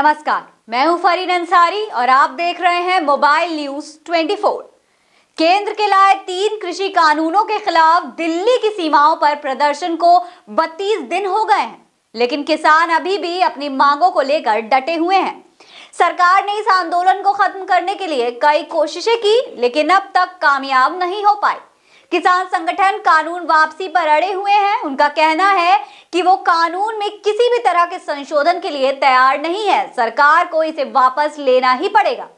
नमस्कार मैं हूं फरीन अंसारी और आप देख रहे हैं मोबाइल न्यूज 24। केंद्र के लाए तीन कृषि कानूनों के खिलाफ दिल्ली की सीमाओं पर प्रदर्शन को 32 दिन हो गए हैं लेकिन किसान अभी भी अपनी मांगों को लेकर डटे हुए हैं सरकार ने इस आंदोलन को खत्म करने के लिए कई कोशिशें की लेकिन अब तक कामयाब नहीं हो पाई किसान संगठन कानून वापसी पर अड़े हुए हैं उनका कहना है कि वो कानून में किसी भी तरह के संशोधन के लिए तैयार नहीं है सरकार को इसे वापस लेना ही पड़ेगा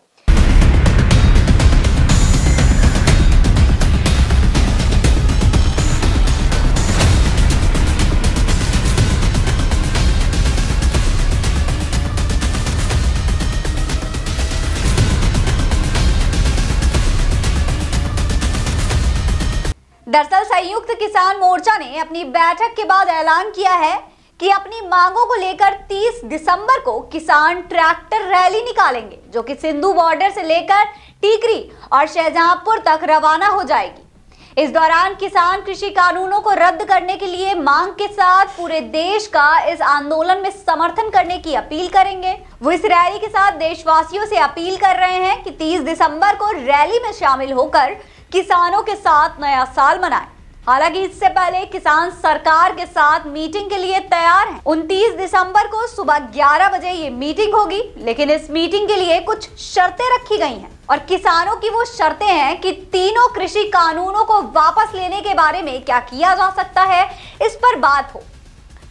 दरअसल संयुक्त किसान मोर्चा ने अपनी बैठक के बाद ऐलान किया है कि अपनी मांगों को लेकर 30 दिसंबर को किसान ट्रैक्टर रैली निकालेंगे जो कि सिंधु बॉर्डर से लेकर टीकरी और शहजहांपुर तक रवाना हो जाएगी इस दौरान किसान कृषि कानूनों को रद्द करने के लिए मांग के साथ पूरे देश का इस आंदोलन में समर्थन करने की अपील करेंगे वो इस रैली के साथ देशवासियों से अपील कर रहे हैं कि 30 दिसंबर को रैली में शामिल होकर किसानों के साथ नया साल मनाए हालांकि इससे पहले किसान सरकार के साथ मीटिंग के लिए तैयार हैं। 29 दिसंबर को सुबह 11 बजे ये मीटिंग होगी लेकिन इस मीटिंग के लिए कुछ शर्तें रखी गई हैं और किसानों की वो शर्तें हैं कि तीनों कृषि कानूनों को वापस लेने के बारे में क्या किया जा सकता है इस पर बात हो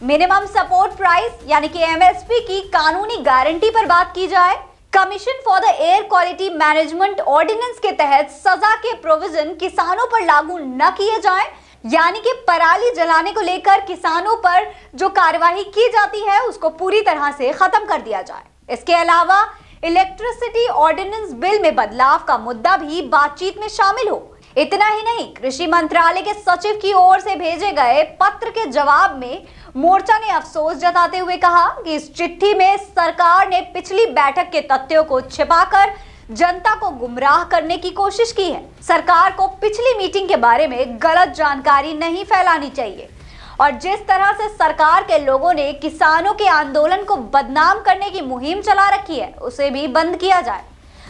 मिनिमम सपोर्ट प्राइस यानी कि एमएसपी की कानूनी गारंटी पर बात की जाए commission for the air quality management ordinance के तहत सजा के प्रोविजन किसानों पर लागू न किए जाए यानी कि पराली जलाने को लेकर किसानों पर जो कार्यवाही की जाती है उसको पूरी तरह से खत्म कर दिया जाए इसके अलावा इलेक्ट्रिसिटी ऑर्डिनेंस बिल में बदलाव का मुद्दा भी बातचीत में शामिल हो इतना ही नहीं कृषि मंत्रालय के सचिव की ओर से भेजे गए पत्र के जवाब में मोर्चा ने अफसोस जताते हुए कहा कि इस चिट्ठी में सरकार ने पिछली बैठक के तथ्यों को छिपाकर जनता को गुमराह करने की कोशिश की है सरकार को पिछली मीटिंग के बारे में गलत जानकारी नहीं फैलानी चाहिए और जिस तरह से सरकार के लोगों ने किसानों के आंदोलन को बदनाम करने की मुहिम चला रखी है उसे भी बंद किया जाए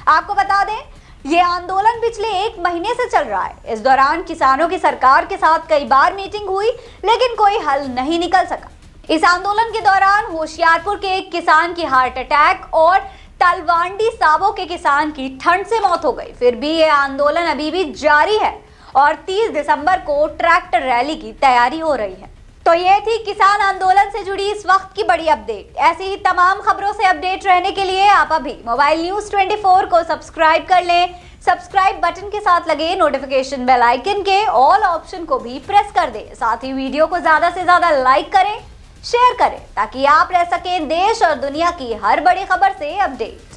आपको बता दें ये आंदोलन पिछले एक महीने से चल रहा है इस दौरान किसानों की सरकार के साथ कई बार मीटिंग हुई लेकिन कोई हल नहीं निकल सका इस आंदोलन के दौरान होशियारपुर के एक किसान की हार्ट अटैक और तलवांडी साबो के किसान की ठंड से मौत हो गई फिर भी ये आंदोलन अभी भी जारी है और 30 दिसंबर को ट्रैक्टर रैली की तैयारी हो रही है तो ये थी किसान आंदोलन से जुड़ी इस वक्त की बड़ी अपडेट ऐसी ही तमाम खबरों से अपडेट रहने के लिए आप अभी मोबाइल न्यूज 24 को सब्सक्राइब कर लें सब्सक्राइब बटन के साथ लगे नोटिफिकेशन बेल आइकन के ऑल ऑप्शन को भी प्रेस कर दें साथ ही वीडियो को ज्यादा से ज्यादा लाइक करें शेयर करें ताकि आप रह सकें देश और दुनिया की हर बड़ी खबर से अपडेट